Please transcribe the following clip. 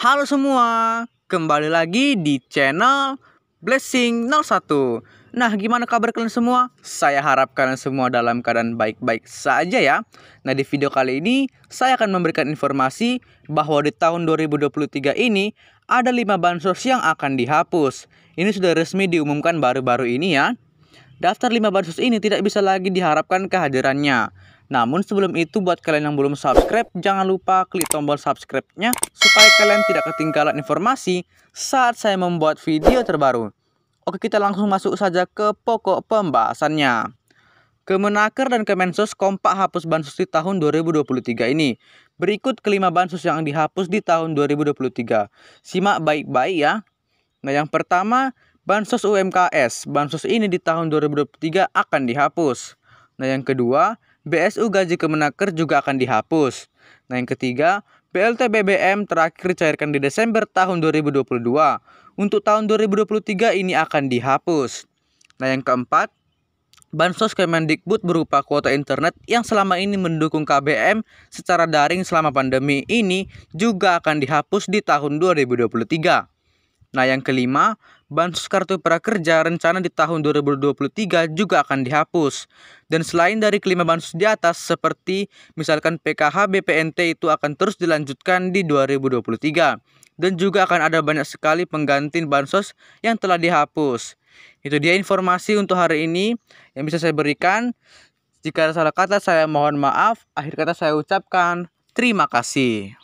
Halo semua, kembali lagi di channel Blessing 01. Nah, gimana kabar kalian semua? Saya harap kalian semua dalam keadaan baik-baik saja ya. Nah, di video kali ini saya akan memberikan informasi bahwa di tahun 2023 ini ada 5 bansos yang akan dihapus. Ini sudah resmi diumumkan baru-baru ini ya. Daftar 5 bansos ini tidak bisa lagi diharapkan kehadirannya namun sebelum itu buat kalian yang belum subscribe, jangan lupa klik tombol subscribe-nya supaya kalian tidak ketinggalan informasi saat saya membuat video terbaru. Oke kita langsung masuk saja ke pokok pembahasannya. Kemenaker dan Kemensos kompak hapus bansos di tahun 2023 ini. Berikut kelima bansos yang dihapus di tahun 2023. Simak baik-baik ya. Nah yang pertama, Bansos UMKS. Bansos ini di tahun 2023 akan dihapus. Nah yang kedua, BSU gaji Kemenaker juga akan dihapus. Nah yang ketiga, BLT BBM terakhir dicairkan di Desember tahun 2022. Untuk tahun 2023 ini akan dihapus. Nah yang keempat, Bansos Kemendikbud berupa kuota internet yang selama ini mendukung KBM secara daring selama pandemi ini juga akan dihapus di tahun 2023. Nah, yang kelima, bansos kartu prakerja rencana di tahun 2023 juga akan dihapus. Dan selain dari kelima bansos di atas, seperti misalkan PKH BPNT itu akan terus dilanjutkan di 2023. Dan juga akan ada banyak sekali pengganti bansos yang telah dihapus. Itu dia informasi untuk hari ini yang bisa saya berikan. Jika ada salah kata saya mohon maaf. Akhir kata saya ucapkan terima kasih.